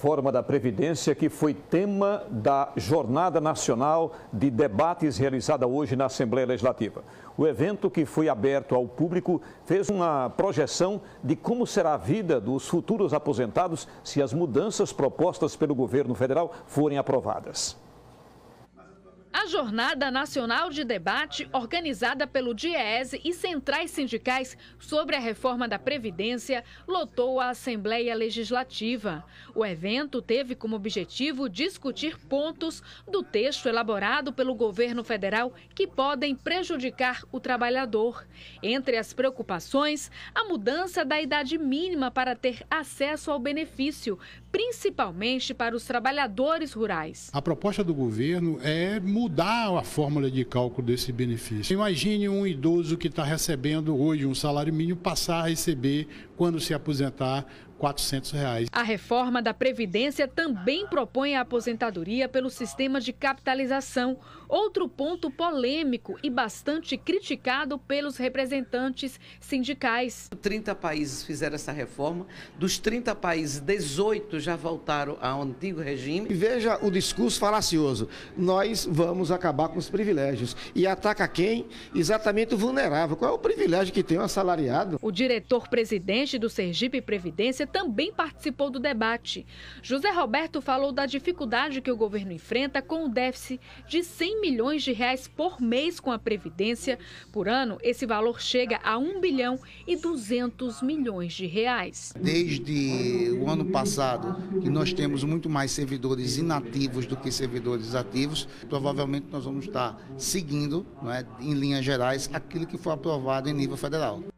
Reforma da Previdência, que foi tema da Jornada Nacional de Debates realizada hoje na Assembleia Legislativa. O evento, que foi aberto ao público, fez uma projeção de como será a vida dos futuros aposentados se as mudanças propostas pelo governo federal forem aprovadas. Jornada Nacional de Debate, organizada pelo DIEESE e centrais sindicais sobre a reforma da Previdência, lotou a Assembleia Legislativa. O evento teve como objetivo discutir pontos do texto elaborado pelo governo federal que podem prejudicar o trabalhador. Entre as preocupações, a mudança da idade mínima para ter acesso ao benefício, principalmente para os trabalhadores rurais. A proposta do governo é mudar mudar a fórmula de cálculo desse benefício. Imagine um idoso que está recebendo hoje um salário mínimo passar a receber, quando se aposentar, 400 reais. A reforma da Previdência também propõe a aposentadoria pelo sistema de capitalização, outro ponto polêmico e bastante criticado pelos representantes sindicais. 30 países fizeram essa reforma, dos 30 países, 18 já voltaram ao antigo regime. Veja o discurso falacioso: nós vamos acabar com os privilégios. E ataca quem? Exatamente o vulnerável. Qual é o privilégio que tem um assalariado? O diretor-presidente do Sergipe Previdência também participou do debate. José Roberto falou da dificuldade que o governo enfrenta com o déficit de 100 milhões de reais por mês com a Previdência. Por ano, esse valor chega a 1 bilhão e 200 milhões de reais. Desde o ano passado, que nós temos muito mais servidores inativos do que servidores ativos, provavelmente nós vamos estar seguindo, não é, em linhas gerais, aquilo que foi aprovado em nível federal.